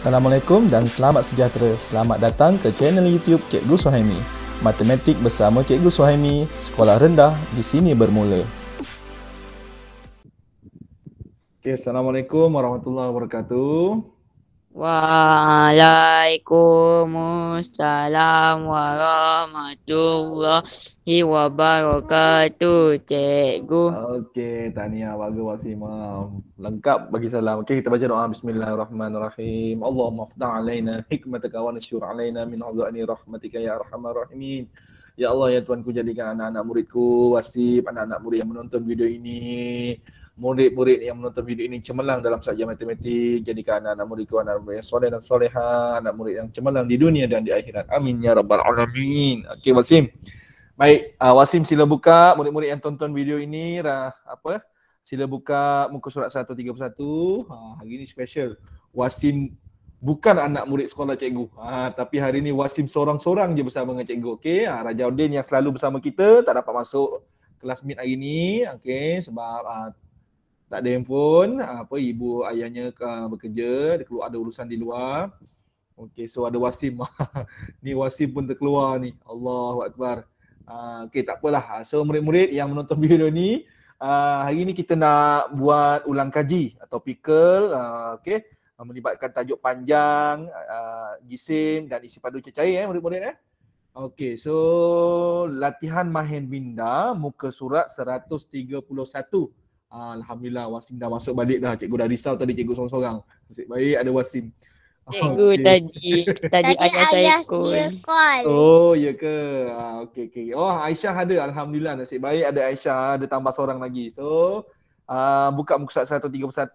Assalamualaikum dan selamat sejahtera. Selamat datang ke channel YouTube Cikgu Suhaimi. Matematik bersama Cikgu Suhaimi, sekolah rendah di sini bermula. Okay, Assalamualaikum warahmatullahi wabarakatuh. Waalaikumsalam warahmatullahi wabarakatuh, cikgu. Okey, tahniah bagi warga wasimam. Lengkap bagi salam. Okey, kita baca doa bismillahirrahmanirrahim. Allah fadha alaina hikmataka wa nasyur alaina min azani rahmatika ya arhamar rahimin. Ya Allah, ya Tuhan ku jadikan anak-anak muridku, wasib, anak-anak murid yang menonton video ini murid-murid yang menonton video ini cemerlang dalam sajian matematik jadikan anak-anak muridku anak murid yang soleh dan soleha anak murid yang cemerlang di dunia dan di akhirat amin ya rabbal alamin okey wasim baik uh, wasim sila buka murid-murid yang tonton video ini rah, apa sila buka muka surat 131 ha, hari ini special wasim bukan anak murid sekolah cikgu ha, tapi hari ini wasim seorang-seorang je bersama dengan cikgu okey ha, raja udin yang selalu bersama kita tak dapat masuk kelas meet hari ini okey sebab uh, tak ada handphone apa ibu ayahnya uh, bekerja ada keluar ada urusan di luar okey so ada wasim ni wasim pun terkeluar ni Allahuakbar uh, ah, okey tak apalah ah, so murid-murid yang menonton video ni uh, hari ni kita nak buat ulang kaji atau pickle uh, okey uh, melibatkan tajuk panjang uh, jisim dan isi padu cecair eh murid-murid eh okey so latihan mahen binda muka surat 131 Ah, alhamdulillah Wasim dah masuk balik dah. Cikgu dah risau tadi cikgu seorang-seorang. Nasib baik ada Wasim. Cikgu ah, okay. tadi, tadi ada saya call. Oh, ya ke? Ah, okey okey. Oh, Aisyah ada alhamdulillah. Nasib baik ada Aisyah, ada tambah seorang lagi. So, ah, buka muka surat 131,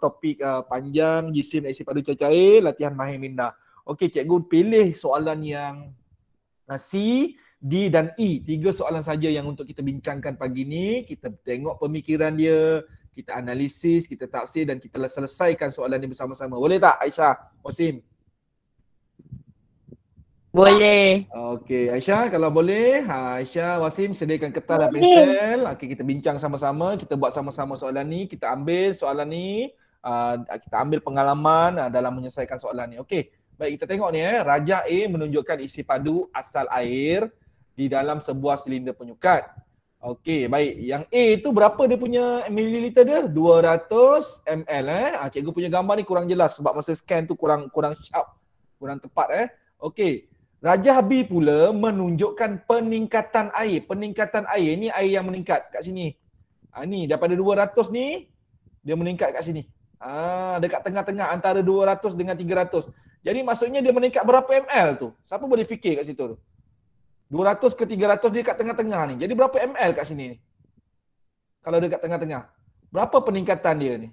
topik ah, panjang jisim aksi padu cair-cair, latihan mahir minda. Okey, cikgu pilih soalan yang nasi D dan E. Tiga soalan saja yang untuk kita bincangkan pagi ni. Kita tengok pemikiran dia, kita analisis, kita tafsir dan kita selesaikan soalan ni bersama-sama. Boleh tak Aisyah, Osim? Boleh. Okey, Aisyah kalau boleh, ha, Aisyah, Wasim sediakan kertas dan pensel. Okey, kita bincang sama-sama, kita buat sama-sama soalan ni, kita ambil soalan ni, uh, kita ambil pengalaman uh, dalam menyelesaikan soalan ni. Okey. Baik, kita tengok ni eh. Raja A menunjukkan isi padu asal air di dalam sebuah silinder penyukat. Okey, baik. Yang A itu berapa dia punya mililiter dia? 200 ml eh. Ha, cikgu punya gambar ni kurang jelas sebab masa scan tu kurang kurang sharp, kurang tepat eh. Okey. Rajah B pula menunjukkan peningkatan air. Peningkatan air ni air yang meningkat kat sini. Ha, ni daripada 200 ni dia meningkat kat sini. Ha, dekat tengah-tengah antara 200 dengan 300. Jadi maksudnya dia meningkat berapa ml tu? Siapa boleh fikir kat situ tu? 200 ke 300 kat tengah-tengah ni. Jadi berapa ml kat sini ni? Kalau dia kat tengah-tengah. Berapa peningkatan dia ni?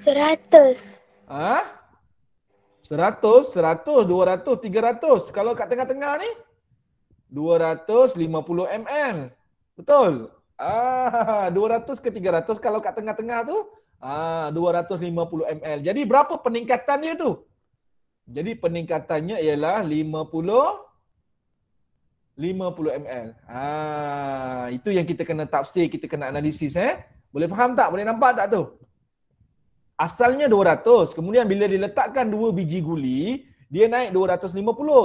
100. Ha? 100, 100, 200, 300. Kalau kat tengah-tengah ni? 250 ml. Betul? Ah, 200 ke 300 kalau kat tengah-tengah tu? Ah, 250 ml. Jadi berapa peningkatan dia tu? Jadi peningkatannya ialah 50 ml. 50 ml. Ha, itu yang kita kena tafsir, kita kena analisis. Eh? Boleh faham tak? Boleh nampak tak tu? Asalnya 200. Kemudian bila diletakkan dua biji guli, dia naik 250.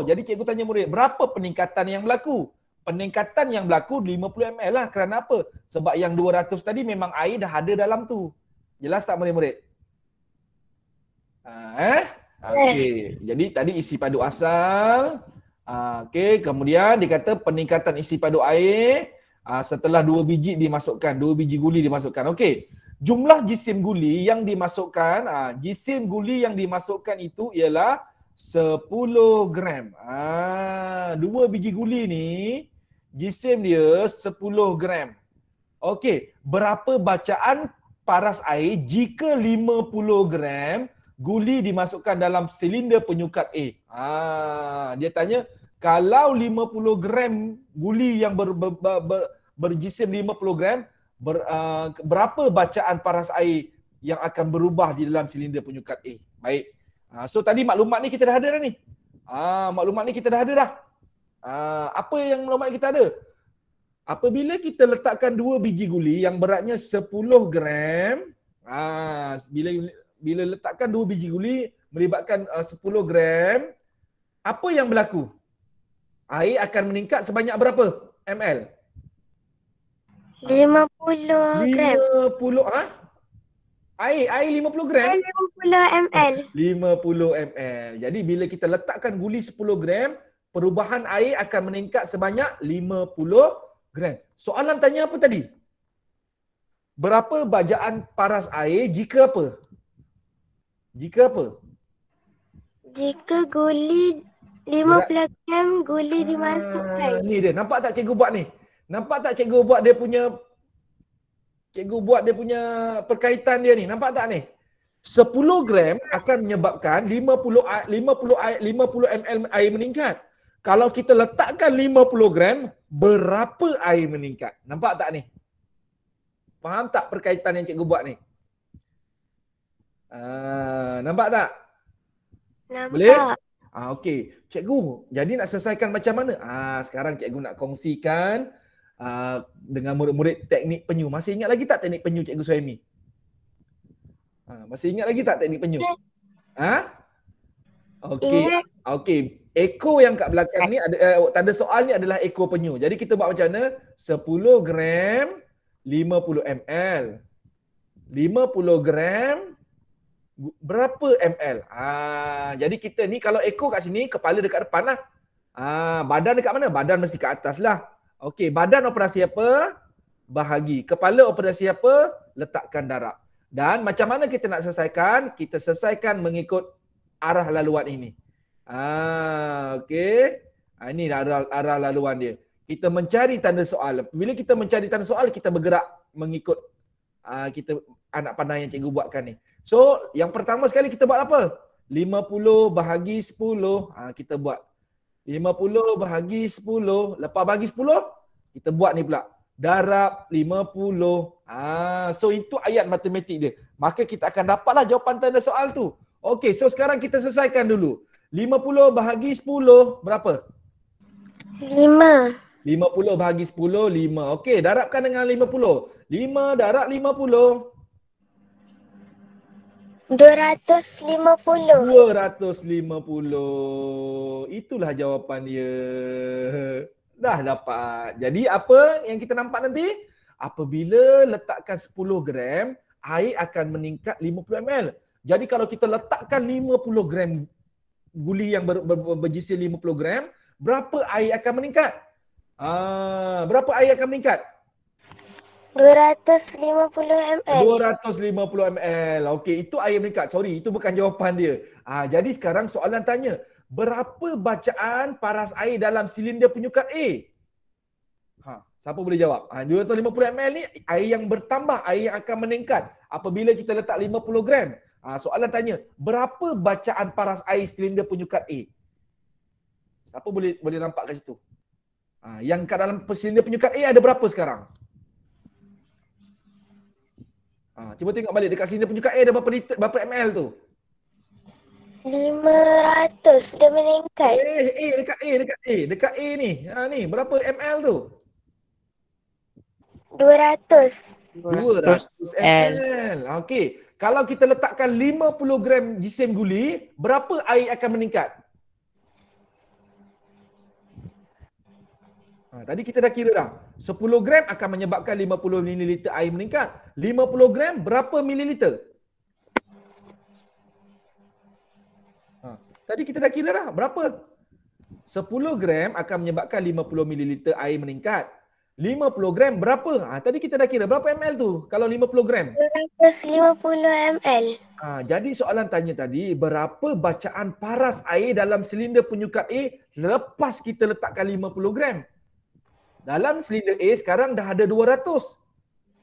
Jadi cikgu tanya murid, berapa peningkatan yang berlaku? Peningkatan yang berlaku 50 ml lah. Kerana apa? Sebab yang 200 tadi memang air dah ada dalam tu. Jelas tak murid-murid? Ha, eh? Okey. Jadi tadi isi padu asal, Ah, okay. kemudian dikata peningkatan isi padu air uh, setelah dua biji dimasukkan, dua biji guli dimasukkan. Okey. Jumlah jisim guli yang dimasukkan, uh, jisim guli yang dimasukkan itu ialah 10 gram. Ah, dua biji guli ni jisim dia 10 gram. Okey, berapa bacaan paras air jika 50 gram guli dimasukkan dalam silinder penyukat A. Ha, dia tanya, kalau 50 gram guli yang ber, ber, ber, ber, berjisim 50 gram, ber, uh, berapa bacaan paras air yang akan berubah di dalam silinder penyukat A? Baik. Ha, so tadi maklumat ni kita dah ada dah ni. Ha, maklumat ni kita dah ada dah. Ha, apa yang maklumat kita ada? Apabila kita letakkan dua biji guli yang beratnya 10 gram, ha, bila bila letakkan dua biji guli melibatkan uh, 10 gram apa yang berlaku? Air akan meningkat sebanyak berapa ml? 50 gram. 50 ha? Air air 50 gram. Air 50 ml. 50 ml. Jadi bila kita letakkan guli 10 gram, perubahan air akan meningkat sebanyak 50 gram. Soalan tanya apa tadi? Berapa bajaan paras air jika apa? Jika apa? Jika guli 50 Berat. gram guli ah, dimasukkan. Ni dia. Nampak tak cikgu buat ni? Nampak tak cikgu buat dia punya cikgu buat dia punya perkaitan dia ni. Nampak tak ni? 10 gram akan menyebabkan 50 50 50, ml air meningkat. Kalau kita letakkan 50 gram, berapa air meningkat? Nampak tak ni? Faham tak perkaitan yang cikgu buat ni? Ah, nampak tak? Nampak. Boleh? Ah, Okey. Cikgu, jadi nak selesaikan macam mana? Ah, sekarang cikgu nak kongsikan ah, dengan murid-murid teknik penyu. Masih ingat lagi tak teknik penyu cikgu Suhaimi? Ah, masih ingat lagi tak teknik penyu? Ah? Okey. Okey. Eko yang kat belakang ni ada eh, tanda soal ni adalah eko penyu. Jadi kita buat macam mana? 10 gram 50 ml. 50 gram berapa ml? Ha, ah, jadi kita ni kalau ekor kat sini, kepala dekat depan lah. Ha, badan dekat mana? Badan mesti kat atas lah. Okey, badan operasi apa? Bahagi. Kepala operasi apa? Letakkan darab. Dan macam mana kita nak selesaikan? Kita selesaikan mengikut arah laluan ini. Ha, Okey. Ha, ini arah, arah laluan dia. Kita mencari tanda soal. Bila kita mencari tanda soal, kita bergerak mengikut. Ha, kita anak panah yang cikgu buatkan ni. So, yang pertama sekali kita buat apa? 50 bahagi 10, ha, kita buat. 50 bahagi 10, lepas bahagi 10, kita buat ni pula. Darab 50. Ha, so, itu ayat matematik dia. Maka kita akan dapatlah jawapan tanda soal tu. Okay. so sekarang kita selesaikan dulu. 50 bahagi 10, berapa? 5. 50 bahagi 10, 5. Okey, darabkan dengan 50. 5 darab 250. 250. Itulah jawapan dia. Dah dapat. Jadi apa yang kita nampak nanti? Apabila letakkan 10 gram, air akan meningkat 50 ml. Jadi kalau kita letakkan 50 gram guli yang ber, ber, ber, berjisi 50 gram, berapa air akan meningkat? Ah, berapa air akan meningkat? 250ml. 250ml. Okey, itu air meningkat. Sorry, itu bukan jawapan dia. Ah, ha, jadi sekarang soalan tanya, berapa bacaan paras air dalam silinder penyukat A? Ha, siapa boleh jawab? ha, ah, 250ml ni air yang bertambah, air yang akan meningkat apabila kita letak 50 gram. Ah, ha, soalan tanya, berapa bacaan paras air silinder penyukat A? Siapa boleh boleh nampak kat situ? Ah, ha, yang kat dalam silinder penyukat A ada berapa sekarang? Ha, cuba tengok balik dekat sini punya air dah berapa liter, berapa ml tu? 500 dah meningkat. Eh, eh dekat A, dekat A, dekat A ni. Ha ni, berapa ml tu? 200. 200 ml. Okey. Kalau kita letakkan 50 gram jisim guli, berapa air akan meningkat? Ha, tadi kita dah kira dah. 10 gram akan menyebabkan 50 ml air meningkat. 50 gram berapa mililiter? Ha. Tadi kita dah kira dah berapa? 10 gram akan menyebabkan 50 ml air meningkat. 50 gram berapa? Ha, tadi kita dah kira berapa ml tu kalau 50 gram? 250 ml. Ha, jadi soalan tanya tadi, berapa bacaan paras air dalam silinder penyukat air lepas kita letakkan 50 gram? Dalam silinder A sekarang dah ada 200.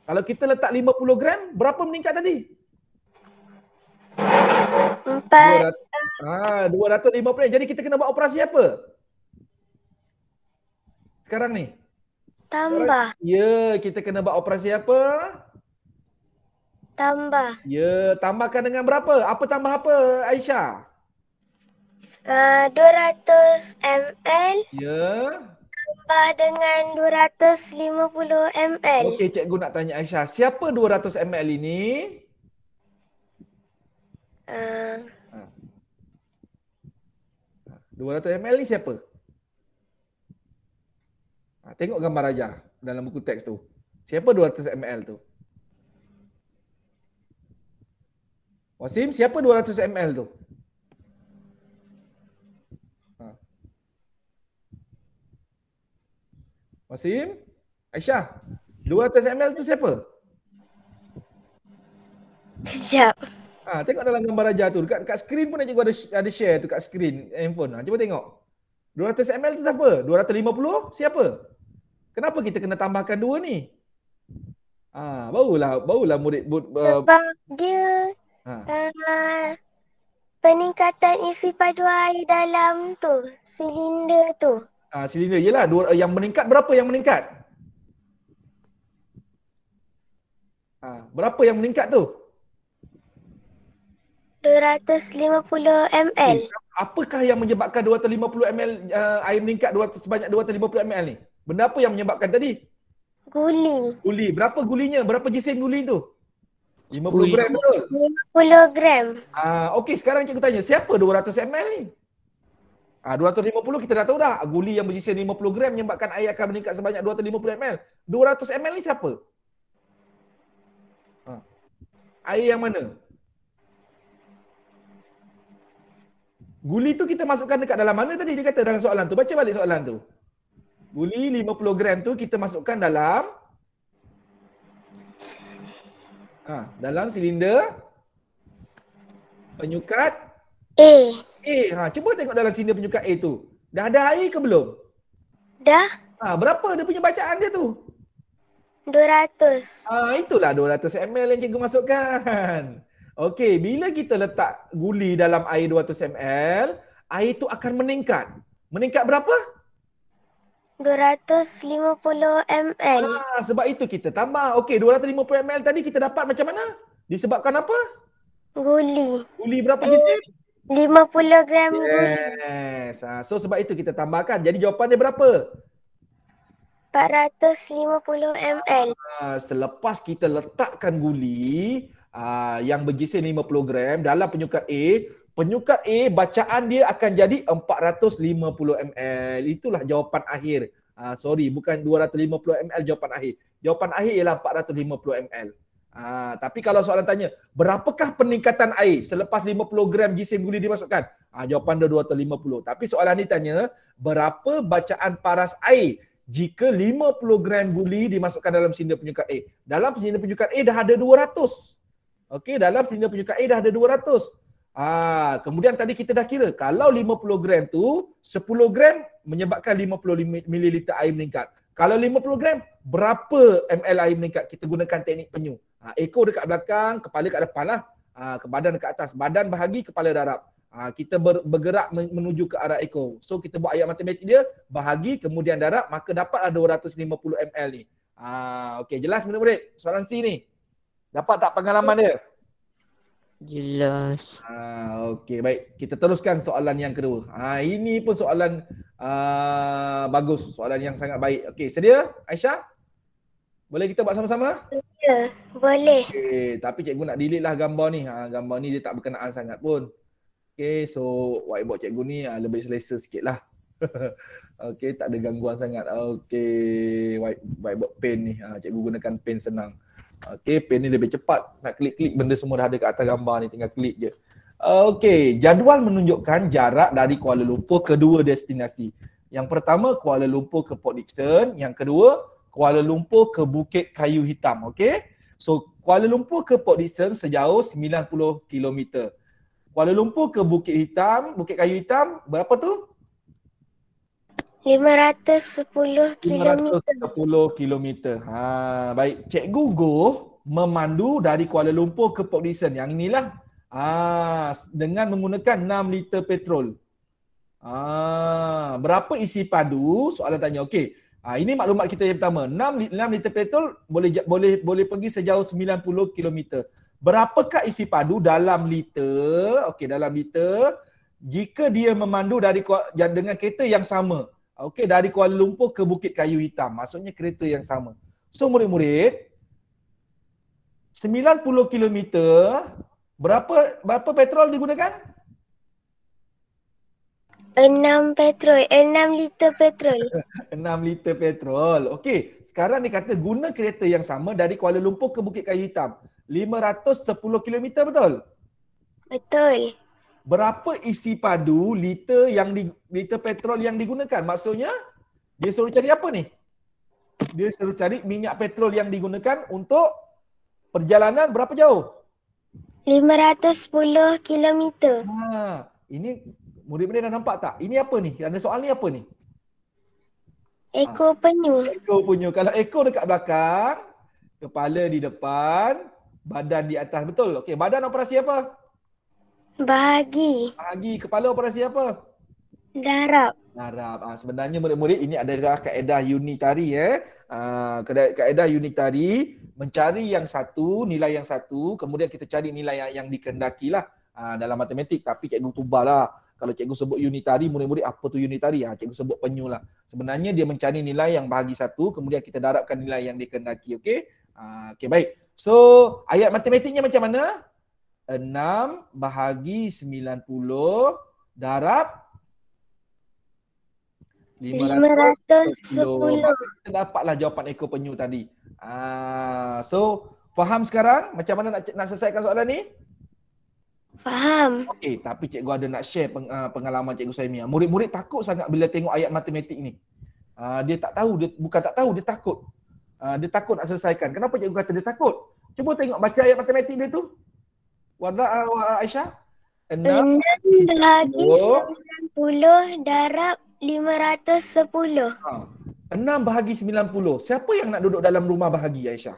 Kalau kita letak 50 gram, berapa meningkat tadi? 4. Ah, 250. Jadi kita kena buat operasi apa? Sekarang ni. Tambah. Ya, kita kena buat operasi apa? Tambah. Ya, tambahkan dengan berapa? Apa tambah apa, Aisyah? Uh, 200 ml. Ya uh, dengan 250 ml. Okey, cikgu nak tanya Aisyah, siapa 200 ml ini? Uh. 200 ml ni siapa? Ha, tengok gambar aja dalam buku teks tu. Siapa 200 ml tu? Wasim, oh, siapa 200 ml tu? Wasim, Aisyah, 200 ml tu siapa? Sekejap. Ha, tengok dalam gambar raja tu. Dekat, dekat skrin pun cikgu ada, ada share tu kat skrin handphone. Ha, cuba tengok. 200 ml tu siapa? 250 siapa? Kenapa kita kena tambahkan dua ni? Ha, barulah, barulah murid. Uh, Sebab dia uh, peningkatan isi padu air dalam tu. Silinder tu uh, silinder ialah dua eh, yang meningkat berapa yang meningkat? Uh, berapa yang meningkat tu? 250 ml. Okay, eh, apakah yang menyebabkan 250 ml uh, air meningkat 200 sebanyak 250 ml ni? Benda apa yang menyebabkan tadi? Guli. Guli. Berapa gulinya? Berapa jisim guli tu? 50 Ui. gram betul? 50 gram. Ah, uh, Okey, sekarang cikgu tanya, siapa 200 ml ni? Ah ha, 250 kita dah tahu dah guli yang berisi 50 gram menyebabkan air akan meningkat sebanyak 250 ml. 200 ml ni siapa? Ha. Air yang mana? Guli tu kita masukkan dekat dalam mana tadi dia kata dalam soalan tu. Baca balik soalan tu. Guli 50 gram tu kita masukkan dalam ha, dalam silinder penyukat A. A. Ha, cuba tengok dalam sini punya penyukan A tu. Dah ada air ke belum? Dah. Ha, berapa dia punya bacaan dia tu? 200. Ha, itulah 200 ml yang cikgu masukkan. Okey, bila kita letak guli dalam air 200 ml, air tu akan meningkat. Meningkat berapa? 250 ml. Ha, sebab itu kita tambah. Okey, 250 ml tadi kita dapat macam mana? Disebabkan apa? Guli. Guli berapa guli. jisim? 50 gram yes. gula. Ah, yes. So sebab itu kita tambahkan. Jadi jawapan dia berapa? 450 ml. Ah, selepas kita letakkan guli ah, yang berjisir 50 gram dalam penyukat A, penyukat A bacaan dia akan jadi 450 ml. Itulah jawapan akhir. Sorry, bukan 250 ml jawapan akhir. Jawapan akhir ialah 450 ml. Ha, tapi kalau soalan tanya, berapakah peningkatan air selepas 50 gram jisim guli dimasukkan? Ha, jawapan dia 2 atau 50. Tapi soalan ni tanya, berapa bacaan paras air jika 50 gram guli dimasukkan dalam silinder penyukat air? Dalam silinder penyukat air dah ada 200. Okey, dalam silinder penyukat air dah ada 200. ha, ah, kemudian tadi kita dah kira kalau 50 gram tu 10 gram menyebabkan 50 ml air meningkat. Kalau 50 gram, berapa ml air meningkat kita gunakan teknik penyu? Ha, ekor dekat belakang, kepala dekat depan lah. Ha, ke badan dekat atas. Badan bahagi, kepala darab. Ha, kita ber, bergerak menuju ke arah ekor. So kita buat ayat matematik dia, bahagi kemudian darab, maka dapatlah 250 ml ni. Ha, okay, jelas murid-murid soalan C ni? Dapat tak pengalaman dia? Jelas. Ha, okay, baik. Kita teruskan soalan yang kedua. Ha, ini pun soalan uh, bagus. Soalan yang sangat baik. Okay, sedia Aisyah? Boleh kita buat sama-sama? Ya, boleh. Okay. Tapi cikgu nak delete lah gambar ni. Ha, gambar ni dia tak berkenaan sangat pun. Okay, so whiteboard cikgu ni ha, lebih selesa sikit lah. okay, tak ada gangguan sangat. Okay, white, whiteboard pen ni. Ha, cikgu gunakan pen senang. Okay, pen ni lebih cepat. Nak klik-klik benda semua dah ada kat atas gambar ni. Tinggal klik je. Okay, jadual menunjukkan jarak dari Kuala Lumpur ke dua destinasi. Yang pertama Kuala Lumpur ke Port Dickson. Yang kedua Kuala Lumpur ke Bukit Kayu Hitam. Okay. So Kuala Lumpur ke Port Dickson sejauh 90 km. Kuala Lumpur ke Bukit Hitam, Bukit Kayu Hitam berapa tu? 510 km. 510 km. Ha, baik. Cikgu Go memandu dari Kuala Lumpur ke Port Dickson. Yang inilah. Ah, ha, dengan menggunakan 6 liter petrol. Ah, ha, berapa isi padu? Soalan tanya. Okey. Ah ini maklumat kita yang pertama. 6 6 liter petrol boleh boleh boleh pergi sejauh 90 km. Berapakah isi padu dalam liter? Okey dalam liter jika dia memandu dari dengan kereta yang sama. Okey dari Kuala Lumpur ke Bukit Kayu Hitam. Maksudnya kereta yang sama. So murid-murid 90 km berapa berapa petrol digunakan? Enam petrol, enam liter petrol. Enam liter petrol. Okey, sekarang ni kata guna kereta yang sama dari Kuala Lumpur ke Bukit Kayu Hitam. lima ratus sepuluh kilometer betul? Betul. Berapa isi padu liter yang di, liter petrol yang digunakan? Maksudnya dia suruh cari apa ni? Dia suruh cari minyak petrol yang digunakan untuk perjalanan berapa jauh? Lima ratus sepuluh kilometer. Ha, ini Murid-murid dah nampak tak? Ini apa ni? Ada soal ni apa ni? Ekor penyu. Ekor penyu. Kalau ekor dekat belakang, kepala di depan, badan di atas. Betul? Okey, badan operasi apa? Bahagi. Bahagi. Kepala operasi apa? Garap. Garap. Ha, sebenarnya murid-murid ini adalah kaedah unitari. Eh. Ha, kaedah unitari mencari yang satu, nilai yang satu, kemudian kita cari nilai yang, yang dikendakilah ha, ah, dalam matematik. Tapi cikgu tubalah kalau cikgu sebut unitari murid-murid apa tu unitari ah ha, cikgu sebut penyu lah sebenarnya dia mencari nilai yang bahagi satu kemudian kita darabkan nilai yang dikendaki okey ha, okey baik so ayat matematiknya macam mana 6 bahagi 90 darab 510. 510. Kita dapatlah jawapan ekor penyu tadi. Ah, so faham sekarang macam mana nak nak selesaikan soalan ni? Faham. Eh, tapi cikgu ada nak share ah, pengalaman cikgu saya Mia. Ah, murid-murid takut sangat bila tengok ayat matematik ni. Ah, dia tak tahu, dia bukan tak tahu, dia takut. dia takut nak selesaikan. Kenapa cikgu kata dia takut? Cuba tengok baca ayat matematik dia tu. Warna uh, Aisyah. Enam bahagi sembilan puluh darab lima ratus sepuluh. Enam bahagi sembilan puluh. Siapa yang nak duduk dalam rumah bahagi Aisyah?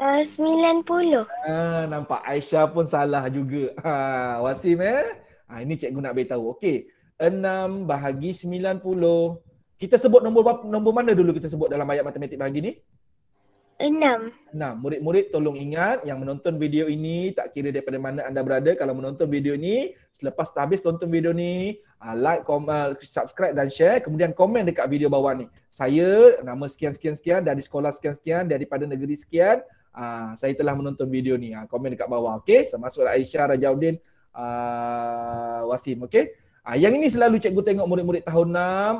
Ah, sembilan puluh. Ah, nampak Aisyah pun salah juga. Ha, Wasim eh. Ha, ini cikgu nak beritahu. Okey. Enam bahagi sembilan puluh. Kita sebut nombor nombor mana dulu kita sebut dalam ayat matematik bahagi ni? Enam. Enam. Murid-murid tolong ingat yang menonton video ini tak kira daripada mana anda berada. Kalau menonton video ni, selepas habis tonton video ni, like, comment, subscribe dan share. Kemudian komen dekat video bawah ni. Saya nama sekian-sekian-sekian dari sekolah sekian-sekian daripada negeri sekian. Uh, saya telah menonton video ni. Uh, komen dekat bawah. Okay. Semasuklah Aisyah Rajaudin uh, ah, Wasim. Okay. Uh, yang ini selalu cikgu tengok murid-murid tahun 6.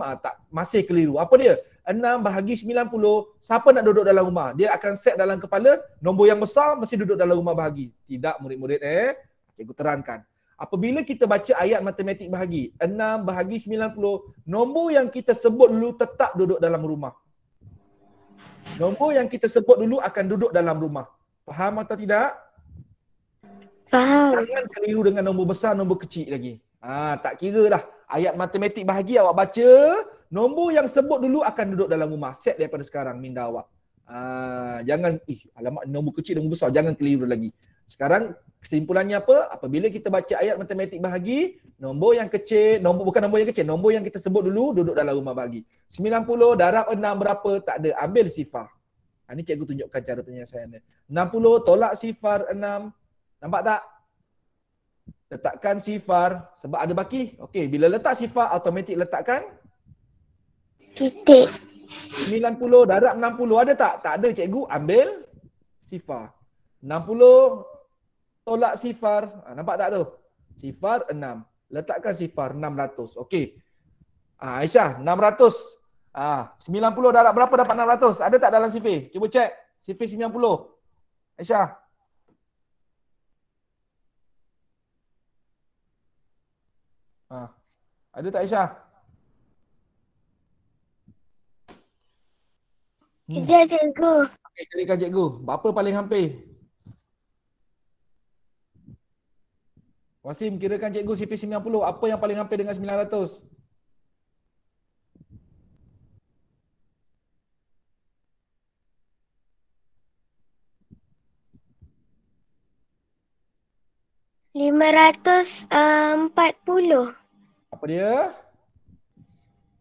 Uh, tak, masih keliru. Apa dia? 6 bahagi 90. Siapa nak duduk dalam rumah? Dia akan set dalam kepala. Nombor yang besar mesti duduk dalam rumah bahagi. Tidak murid-murid eh. Cikgu terangkan. Apabila kita baca ayat matematik bahagi. 6 bahagi 90. Nombor yang kita sebut dulu tetap duduk dalam rumah. Nombor yang kita sebut dulu akan duduk dalam rumah. Faham atau tidak? Faham. Jangan keliru dengan nombor besar, nombor kecil lagi. Ha, tak kira lah. Ayat matematik bahagia awak baca. Nombor yang sebut dulu akan duduk dalam rumah. Set daripada sekarang minda awak. Ha, jangan, ih, alamak nombor kecil, nombor besar. Jangan keliru lagi. Sekarang kesimpulannya apa? Apabila kita baca ayat matematik bahagi, nombor yang kecil, nombor bukan nombor yang kecil, nombor yang kita sebut dulu duduk dalam rumah bahagi. 90 darab 6 berapa? Tak ada. Ambil sifar. Ha, ini cikgu tunjukkan cara penyelesaiannya. 60 tolak sifar 6. Nampak tak? Letakkan sifar sebab ada baki. Okey, bila letak sifar, automatik letakkan? Titik. 90 darab 60 ada tak? Tak ada cikgu. Ambil sifar. 60 tolak sifar. Ha, nampak tak tu? Sifar 6. Letakkan sifar 600. Okey. Ah ha, Aisyah 600. Ah ha, 90 darab berapa dapat 600? Ada tak dalam sifir? Cuba cek Sifir 90. Aisyah. Ha. Ada tak Aisyah? Hmm. Kejar cikgu. Okay, cikgu. Berapa paling hampir? Wasim, kirakan cikgu CP90, apa yang paling hampir dengan 900? Lima ratus eh, empat puluh. Apa dia?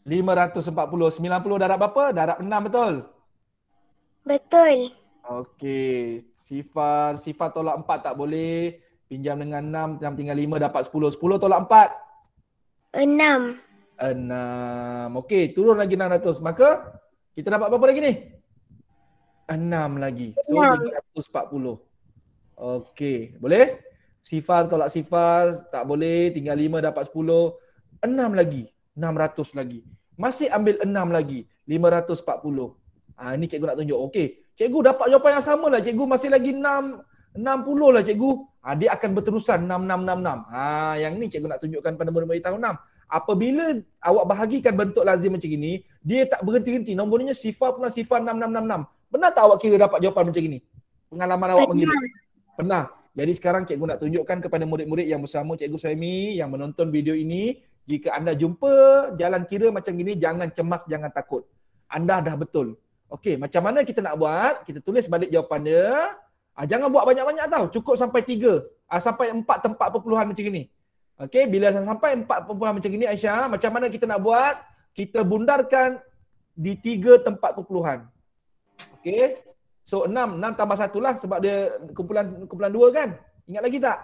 Lima ratus empat puluh. Sembilan puluh darab berapa? Darab enam betul? Betul. Okey. Sifar. Sifar tolak empat tak boleh. Pinjam dengan 6, 6 tinggal 5 dapat 10. 10 tolak 4. 6. 6. Okey, turun lagi 600. Maka kita dapat berapa lagi ni? 6 lagi. So 640. Okey, boleh? Sifar tolak sifar, tak boleh. Tinggal 5 dapat 10. 6 lagi. 600 lagi. Masih ambil 6 lagi. 540. Ah ini cikgu nak tunjuk. Okey. Cikgu dapat jawapan yang sama lah. Cikgu masih lagi 6 60 lah cikgu. Ha, dia akan berterusan 6666. Ha, ah, yang ni cikgu nak tunjukkan pada murid-murid tahun 6. Apabila awak bahagikan bentuk lazim macam ini, dia tak berhenti-henti. Nombornya sifar pula sifar 6666. Pernah tak awak kira dapat jawapan macam ini? Pengalaman awak mengira? Pernah. Jadi sekarang cikgu nak tunjukkan kepada murid-murid yang bersama cikgu Saimi yang menonton video ini. Jika anda jumpa jalan kira macam ini, jangan cemas, jangan takut. Anda dah betul. Okey, macam mana kita nak buat? Kita tulis balik jawapan dia. Ha, jangan buat banyak-banyak tau. Cukup sampai tiga. Ha, sampai empat tempat perpuluhan macam ni. Okey, bila sampai empat perpuluhan macam ni Aisyah, macam mana kita nak buat? Kita bundarkan di tiga tempat perpuluhan. Okey. So enam, enam tambah satu lah sebab dia kumpulan kumpulan dua kan? Ingat lagi tak?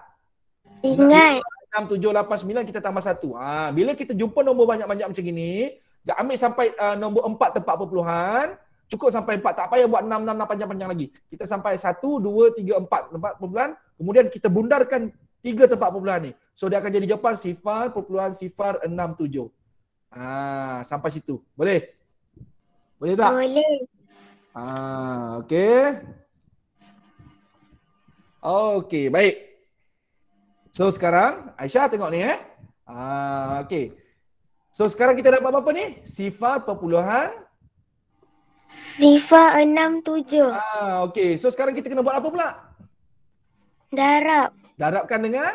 Ingat. Enam, tujuh, lapan, sembilan kita tambah satu. Ha, bila kita jumpa nombor banyak-banyak macam ni, dia ambil sampai uh, nombor empat tempat perpuluhan, Cukup sampai empat Tak payah buat enam enam enam panjang-panjang lagi. Kita sampai satu dua tiga empat tempat perpuluhan. Kemudian kita bundarkan tiga tempat perpuluhan ni. So dia akan jadi jawapan sifar, perpuluhan sifar enam tujuh. Ah, sampai situ. Boleh? Boleh tak? Boleh. Ha, okey Okay, baik. So sekarang Aisyah tengok ni eh. Ah, okey. So sekarang kita dapat apa-apa ni? Sifar perpuluhan Sifa tujuh. Ah, okay. So sekarang kita kena buat apa pula? Darab. Darabkan dengan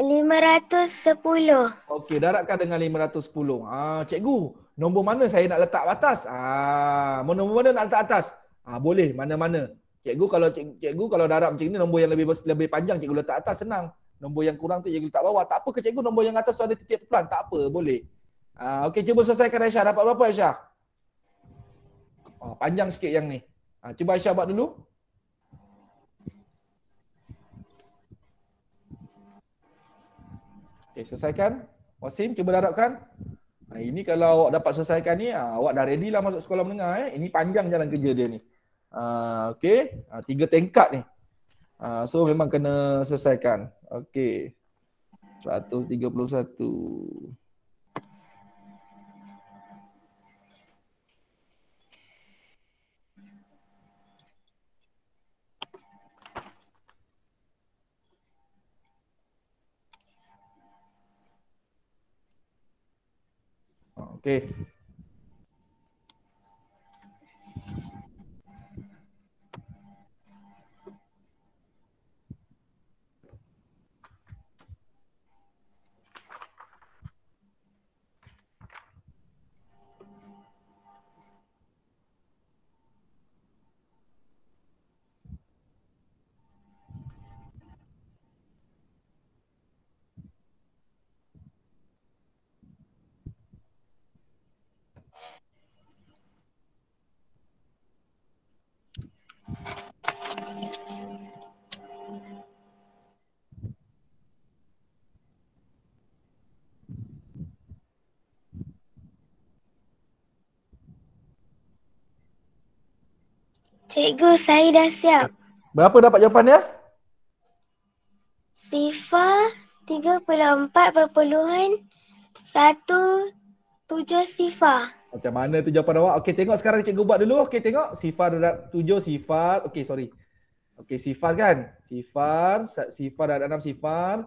lima ratus sepuluh. Okay, darabkan dengan lima ratus sepuluh. Ah, cikgu, nombor mana saya nak letak atas? Ah, nombor mana nak letak atas? Ah, boleh, mana-mana. Cikgu kalau cik, cikgu kalau darab macam ni nombor yang lebih lebih panjang cikgu letak atas senang. Nombor yang kurang tu cikgu letak bawah. Tak apa ke cikgu nombor yang atas tu ada titik pelan? Tak apa, boleh. Ah, okey, cuba selesaikan Aisyah. Dapat berapa Aisyah? Ha, panjang sikit yang ni. Ha, cuba Aisyah buat dulu. Okay, selesaikan. Wasim, cuba darabkan. Ha, ini kalau awak dapat selesaikan ni, ha, awak dah ready lah masuk sekolah menengah. Eh. Ini panjang jalan kerja dia ni. Ha, okay, ha, tiga tingkat ni. Ha, so memang kena selesaikan. Okay. 131. Okay Cikgu, saya dah siap. Berapa dapat jawapan dia? Sifar 34 berpuluhan 1 7 sifar. Macam mana tu jawapan awak? Okey, tengok sekarang cikgu buat dulu. Okey, tengok. Sifar dah tujuh sifar. Okey, sorry. Okey, sifar kan? Sifar, sifar dah enam sifar.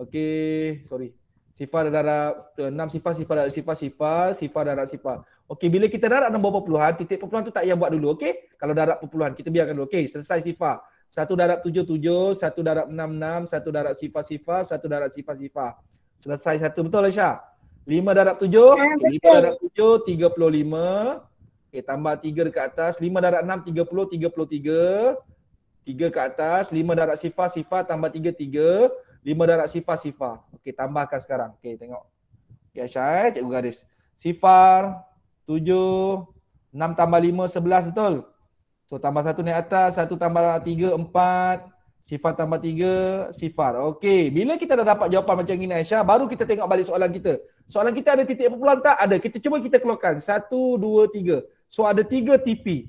Okey, sorry. Sifar dah enam sifar, sifar dah sifar, sifar, sifar dah ada sifar. Okey, bila kita darab enam berapa puluhan, titik perpuluhan tu tak payah buat dulu, okey? Kalau darab perpuluhan, kita biarkan dulu. Okey, selesai sifar. Satu darab tujuh, tujuh. Satu darab enam, enam. Satu darab sifar, sifar. Satu darab sifar, sifar. Selesai satu. Betul, Aisyah? Lima darab tujuh, ah, lima darab tujuh tiga puluh lima. Okey, tambah tiga dekat atas. Lima darab enam tiga puluh tiga puluh tiga. Tiga ke atas, Lima darab sifar, sifar tambah tiga tiga. Lima darab sifar, sifar. Okey, tambahkan sekarang. Okey, tengok. Okey, Aisyah eh, cikgu garis. Sifar, tujuh enam tambah lima sebelas betul? So, tambah satu naik atas, Satu tambah tiga empat. Sifar tambah tiga sifar. Okey, bila kita dah dapat jawapan macam ini Aisyah, baru kita tengok balik soalan kita. Soalan kita ada titik perpuluhan tak? Ada. Kita cuba kita keluarkan. Satu, dua, tiga. So ada tiga tipi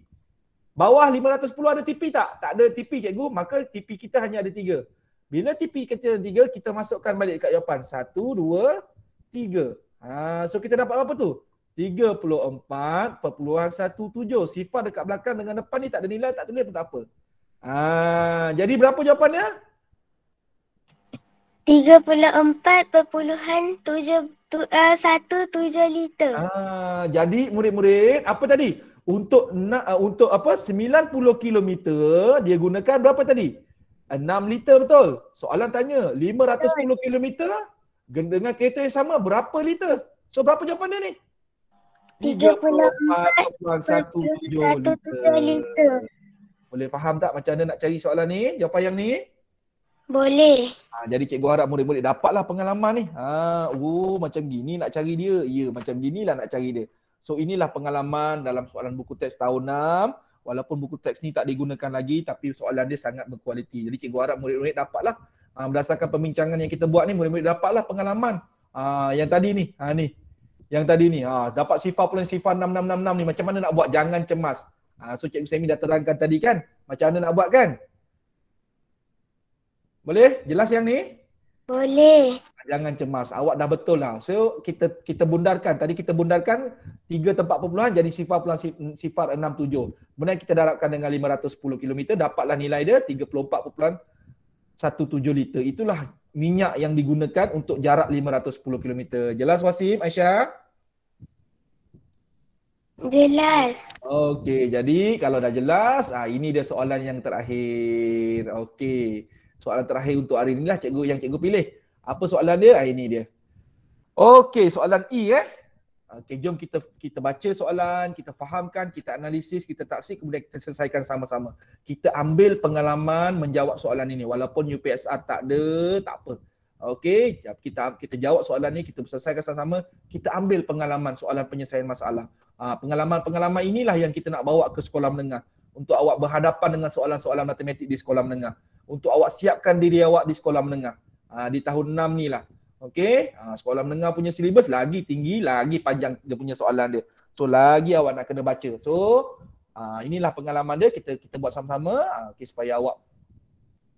Bawah 510 ada tipi tak? Tak ada TP cikgu. Maka tipi kita hanya ada tiga. Bila tipi kita ada tiga, kita masukkan balik dekat jawapan. Satu, dua, tiga. Ha, so kita dapat apa tu? 34.17 Sifar dekat belakang dengan depan ni tak ada nilai, tak tulis pun tak apa ha, Jadi berapa jawapannya? tu, uh, satu tujuh liter. Ah, jadi murid-murid, apa tadi? Untuk nak uh, untuk apa? sembilan puluh kilometer dia gunakan berapa tadi? enam liter betul? Soalan tanya, lima ratus puluh kilometer dengan kereta yang sama berapa liter? So berapa jawapan dia ni? satu tujuh liter. Boleh faham tak macam mana nak cari soalan ni? Jawapan yang ni? Boleh. Ha, jadi cikgu harap murid-murid dapatlah pengalaman ni. Ha, oh, macam gini nak cari dia. Ya, macam gini lah nak cari dia. So inilah pengalaman dalam soalan buku teks tahun 6. Walaupun buku teks ni tak digunakan lagi tapi soalan dia sangat berkualiti. Jadi cikgu harap murid-murid dapatlah. Ha, berdasarkan pembincangan yang kita buat ni, murid-murid dapatlah pengalaman. Ha, yang tadi ni, ha, ni. Yang tadi ni, ha, dapat sifar pulang sifar 6666 ni. Macam mana nak buat? Jangan cemas. Ha, so Cikgu Semi dah terangkan tadi kan? Macam mana nak buat kan? Boleh? Jelas yang ni? Boleh. Jangan cemas. Awak dah betul lah. So, kita kita bundarkan. Tadi kita bundarkan tiga tempat perpuluhan jadi sifar perpuluhan sifar tujuh. Kemudian kita darabkan dengan sepuluh kilometer Dapatlah nilai dia tiga puluh empat satu tujuh liter. Itulah minyak yang digunakan untuk jarak lima ratus sepuluh kilometer. Jelas Wasim, Aisyah? Jelas. Okey, jadi kalau dah jelas, ah ini dia soalan yang terakhir. Okey soalan terakhir untuk hari inilah cikgu yang cikgu pilih. Apa soalan dia? Ah, ini dia. Okey, soalan E eh. Okey, jom kita kita baca soalan, kita fahamkan, kita analisis, kita tafsir kemudian kita selesaikan sama-sama. Kita ambil pengalaman menjawab soalan ini walaupun UPSR tak ada, tak apa. Okey, kita kita jawab soalan ni, kita selesaikan sama-sama, kita ambil pengalaman soalan penyelesaian masalah. Ah, pengalaman-pengalaman inilah yang kita nak bawa ke sekolah menengah untuk awak berhadapan dengan soalan-soalan matematik di sekolah menengah. Untuk awak siapkan diri awak di sekolah menengah. Ha, di tahun 6 ni lah. Okey, ha, sekolah menengah punya silibus lagi tinggi, lagi panjang dia punya soalan dia. So lagi awak nak kena baca. So ha, inilah pengalaman dia kita kita buat sama-sama ha, okay, supaya awak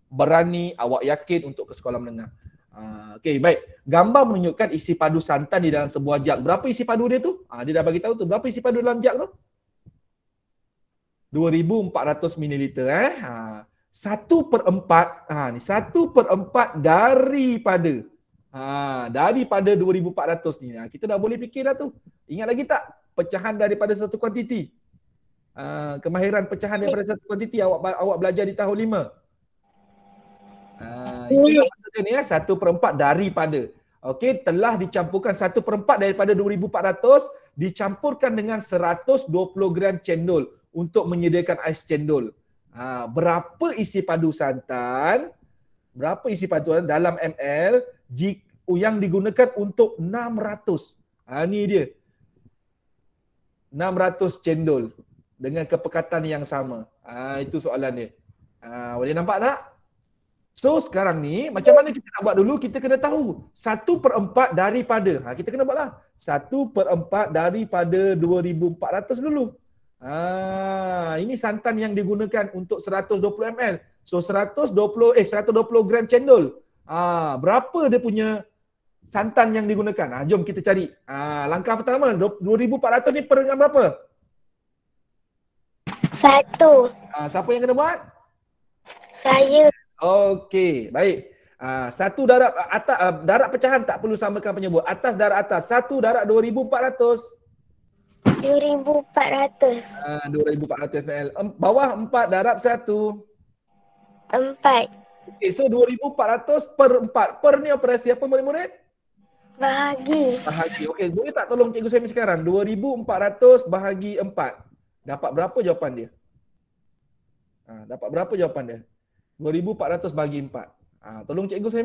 berani, awak yakin untuk ke sekolah menengah. Ha, Okey, baik. Gambar menunjukkan isi padu santan di dalam sebuah jak. Berapa isi padu dia tu? Ha, dia dah bagi tahu tu. Berapa isi padu dalam jak tu? 2400 ml eh. Ha 1 per empat, ha ni 1 per empat daripada ha daripada 2400 ni. Ha, kita dah boleh fikir dah tu. Ingat lagi tak pecahan daripada satu kuantiti? Ha, kemahiran pecahan daripada satu kuantiti awak awak belajar di tahun lima. Ha, itu oh, ya. ni ya, eh, 1 per empat daripada Okey, telah dicampurkan 1 per 4 daripada 2400 Dicampurkan dengan 120 gram cendol untuk menyediakan ais cendol. Ha, berapa isi padu santan, berapa isi padu santan dalam ml yang digunakan untuk 600. Ha, ini dia. 600 cendol dengan kepekatan yang sama. Ha, itu soalan dia. Ha, boleh nampak tak? So sekarang ni macam mana kita nak buat dulu kita kena tahu satu per 4 daripada ha, kita kena buatlah satu per 4 daripada 2400 dulu Ah, ini santan yang digunakan untuk 120 ml. So 120 eh 120 gram cendol. Ah, berapa dia punya santan yang digunakan? Ah, jom kita cari. Ah, langkah pertama 2400 ni per dengan berapa? Satu. Ah, siapa yang kena buat? Saya. Okey, baik. Ah, satu darab atas ah, darab pecahan tak perlu samakan penyebut. Atas darab atas. Satu darab 2400. 2400. Ah uh, 2400 FL. Em, bawah 4 darab 1. 4. Okey, so 2400 per 4. Per ni operasi apa murid-murid? Bahagi. Bahagi. Okay, boleh tak tolong cikgu saya sekarang? 2400 bahagi 4. Dapat berapa jawapan dia? Ha, dapat berapa jawapan dia? 2400 bahagi 4. Ha, tolong cikgu saya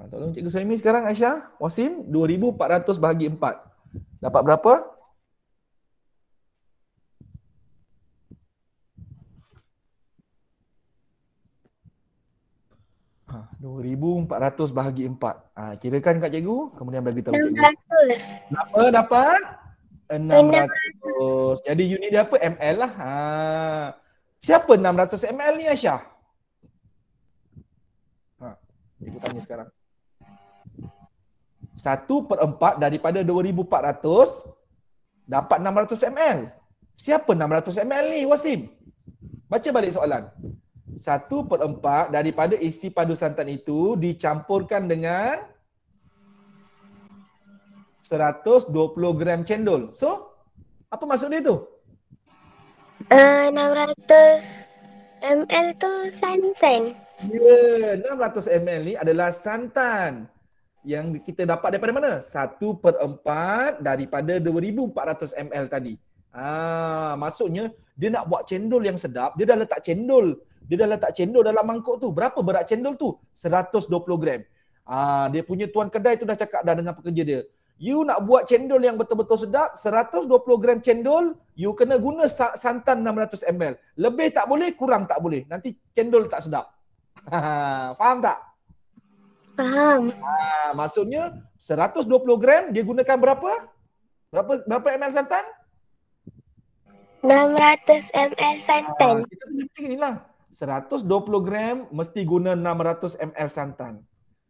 Ah, tolong Cikgu Suhaimi sekarang Aisyah, Wasim, 2400 bahagi 4. Dapat berapa? Ha, 2400 bahagi 4. Ha, kirakan kat cikgu, kemudian bagi tahu 600. cikgu. 600. Berapa dapat? 600. 600. Jadi unit dia apa? ML lah. Ha. Siapa 600 ML ni Aisyah? Ha, cikgu tanya sekarang. 1 per 4 daripada 2,400 dapat 600 ml. Siapa 600 ml ni Wasim? Baca balik soalan. Satu per 4 daripada isi padu santan itu dicampurkan dengan 120 gram cendol. So, apa maksud dia tu? Uh, 600 ml tu santan. Ya, yeah, 600 ml ni adalah santan yang kita dapat daripada mana? 1 per 4 daripada 2400 ml tadi. Ah, maksudnya dia nak buat cendol yang sedap, dia dah letak cendol. Dia dah letak cendol dalam mangkuk tu. Berapa berat cendol tu? 120 gram. Ah, dia punya tuan kedai tu dah cakap dah dengan pekerja dia. You nak buat cendol yang betul-betul sedap, 120 gram cendol, you kena guna santan 600 ml. Lebih tak boleh, kurang tak boleh. Nanti cendol tak sedap. Faham tak? Faham. Ha, maksudnya 120 gram dia gunakan berapa? Berapa berapa ml santan? 600 ml santan. Ha, kita kena inilah. 120 gram mesti guna 600 ml santan.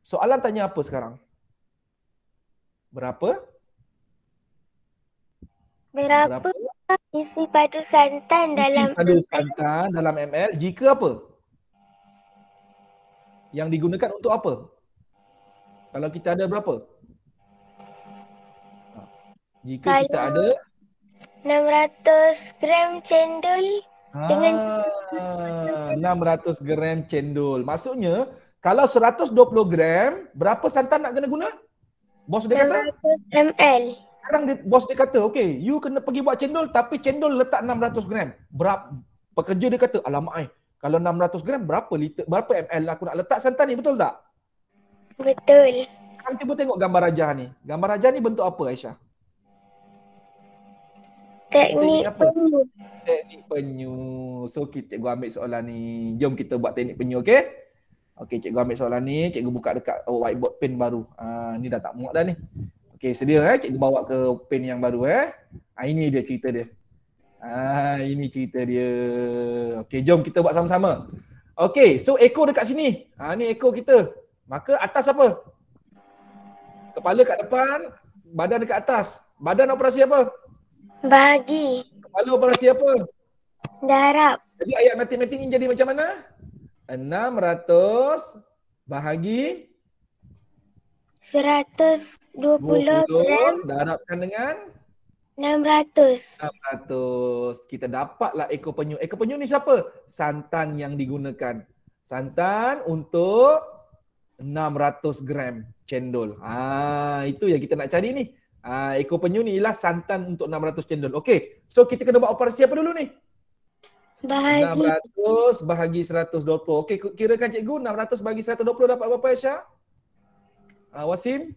Soalan tanya apa sekarang? Berapa? Berapa, berapa? isi padu santan isi dalam padu santan ml. dalam ml jika apa? Yang digunakan untuk apa? kalau kita ada berapa? Ha. Jika kita ada 600 gram cendol ah, dengan ah, 600 gram cendol. Maksudnya kalau 120 gram, berapa santan nak kena guna? Bos dia 600 kata 600 ml. Sekarang dia, bos dia kata, Okey, you kena pergi buat cendol tapi cendol letak 600 gram. Berapa pekerja dia kata, alamak ai, eh. kalau 600 gram berapa liter, berapa ml aku nak letak santan ni betul tak? Betul. Kan cuba tengok gambar rajah ni. Gambar rajah ni bentuk apa Aisyah? Teknik, teknik penyu. Teknik penyu. So kita cikgu ambil soalan ni. Jom kita buat teknik penyu okey? Okey cikgu ambil soalan ni. Cikgu buka dekat oh, whiteboard pen baru. Ha, ni dah tak muat dah ni. Okey sedia eh. Cikgu bawa ke pen yang baru eh. Ha, ini dia cerita dia. Ah, ini cerita dia. Okey jom kita buat sama-sama. Okey so echo dekat sini. Ah, ni echo kita. Maka atas apa? Kepala kat depan, badan dekat atas. Badan operasi apa? Bagi. Kepala operasi apa? Darab. Jadi ayat matematik ini jadi macam mana? 600 bahagi 120 gram darabkan dengan 600. 600. Kita dapatlah ekor penyu. Ekor penyu ni siapa? Santan yang digunakan. Santan untuk 600 gram cendol. Ah itu yang kita nak cari ni. Ah ekor penyu ni ialah santan untuk 600 cendol. Okey. So kita kena buat operasi apa dulu ni? Bahagi 600 bahagi 120. Okey, kira kirakan cikgu 600 bahagi 120 dapat berapa Aisyah? Ah Wasim?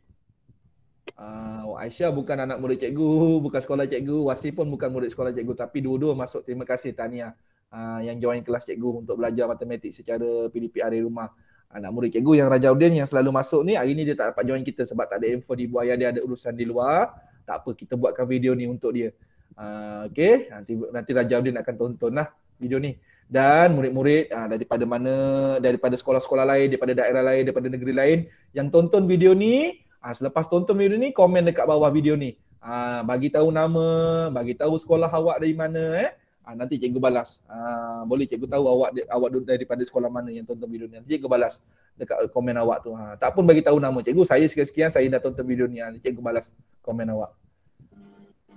Ah uh, Aisyah bukan anak murid cikgu, bukan sekolah cikgu. Wasim pun bukan murid sekolah cikgu tapi dua-dua masuk. Terima kasih Tania Uh, ah, yang join kelas cikgu untuk belajar matematik secara PDPR di rumah anak murid cikgu yang Raja Udin yang selalu masuk ni hari ni dia tak dapat join kita sebab tak ada info di buah ayah dia ada urusan di luar tak apa kita buatkan video ni untuk dia uh, okey nanti nanti Raja Udin akan tonton lah video ni dan murid-murid uh, daripada mana daripada sekolah-sekolah lain daripada daerah lain daripada negeri lain yang tonton video ni uh, selepas tonton video ni komen dekat bawah video ni uh, bagi tahu nama bagi tahu sekolah awak dari mana eh Ah, nanti cikgu balas. Ah, boleh cikgu tahu awak awak daripada sekolah mana yang tonton video ni. Nanti cikgu balas dekat komen awak tu. Ha, tak pun bagi tahu nama cikgu. Saya sekian-sekian saya dah tonton video ni. Ah, nanti cikgu balas komen awak.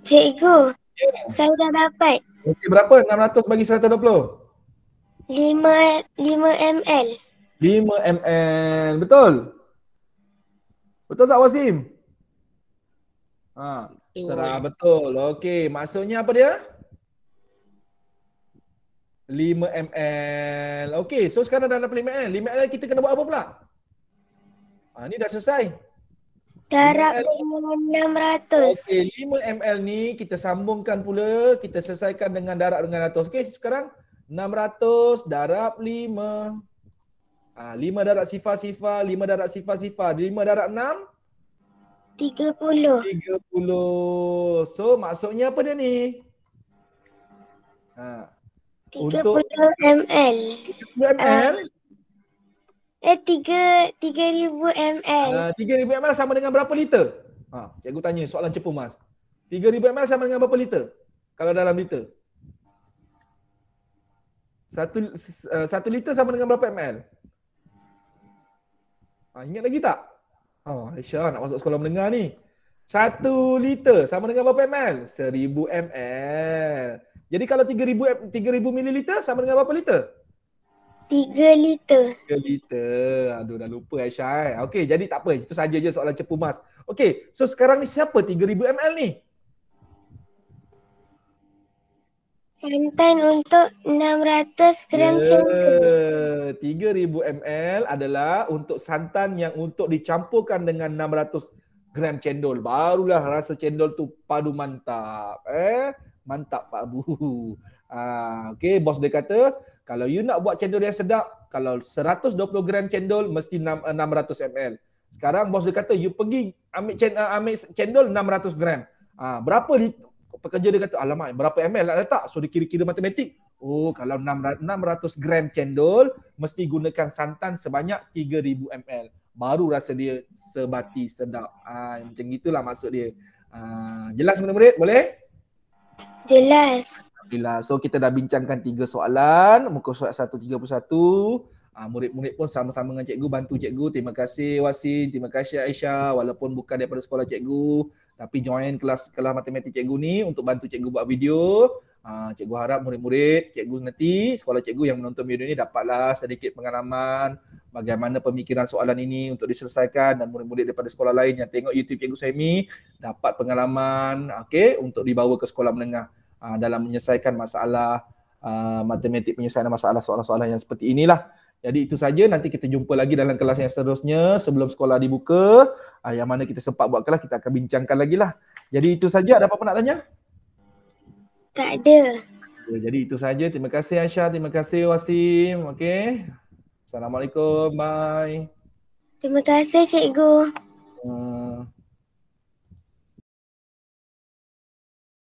Cikgu, yeah. saya dah dapat. Okey berapa? 600 bagi 120? 5 ML. 5 ML. Betul? Betul tak Wasim? Ha, serah betul. Okey, maksudnya apa dia? 5ml. Okey, so sekarang dah dapat 5ml. 5ml kita kena buat apa pula? Ha, ni dah selesai. Darab dengan 600. Okey, 5ml ni kita sambungkan pula. Kita selesaikan dengan darab dengan 600. Okey, sekarang 600 darab 5. Ah, ha, 5 darab sifar-sifar, 5 darab sifar-sifar. 5 darab 6. 30. 30. So maksudnya apa dia ni? Ha untuk ml. 3 ml. Uh, eh 3 3000 ml. Ah 3000 ml sama dengan berapa liter? Ha, cikgu tanya soalan cepu mas. 3000 ml sama dengan berapa liter? Kalau dalam liter. Satu uh, ah, 1 liter sama dengan berapa ml? Ha, ah, ingat lagi tak? Oh, Aisyah nak masuk sekolah menengah ni. Satu liter sama dengan berapa ml? Seribu ml. Jadi kalau 3000 3000 ml sama dengan berapa liter? 3 liter. 3 liter. Aduh dah lupa Aisyah eh. Okey, jadi tak apa. Itu saja je soalan cepu mas. Okey, so sekarang ni siapa 3000 ml ni? Santan untuk 600 gram ya, cengkeh. Yeah. 3000 ml adalah untuk santan yang untuk dicampurkan dengan 600 gram cendol. Barulah rasa cendol tu padu mantap. Eh? Mantap Pak Abu. Ah, okay, bos dia kata, kalau you nak buat cendol yang sedap, kalau 120 gram cendol, mesti 600 eh, ml. Sekarang bos dia kata, you pergi ambil cendol, ah, ambil cendol 600 gram. Ah, berapa di, pekerja dia kata, alamak, berapa ml nak letak? So, dia kira-kira matematik. Oh, kalau 600, 600 gram cendol, mesti gunakan santan sebanyak 3000 ml. Baru rasa dia sebati sedap. Ah, macam itulah maksud dia. Ah, jelas murid-murid? Boleh? Jelas. Bila so kita dah bincangkan tiga soalan muka surat 131. Ah murid-murid pun sama-sama dengan cikgu bantu cikgu. Terima kasih Wasin, terima kasih Aisyah walaupun bukan daripada sekolah cikgu tapi join kelas kelas matematik cikgu ni untuk bantu cikgu buat video. Ha, cikgu harap murid-murid, cikgu nanti, sekolah cikgu yang menonton video ini dapatlah sedikit pengalaman bagaimana pemikiran soalan ini untuk diselesaikan dan murid-murid daripada sekolah lain yang tengok YouTube cikgu Semi dapat pengalaman okey untuk dibawa ke sekolah menengah uh, dalam menyelesaikan masalah uh, matematik penyelesaian masalah soalan-soalan yang seperti inilah. Jadi itu saja nanti kita jumpa lagi dalam kelas yang seterusnya sebelum sekolah dibuka uh, yang mana kita sempat buat kelas kita akan bincangkan lagi lah. Jadi itu saja ada apa-apa nak tanya? Tak ada. Okay, ya, jadi itu saja. Terima kasih Aisyah, terima kasih Wasim. Okey. Assalamualaikum. Bye. Terima kasih cikgu. Uh...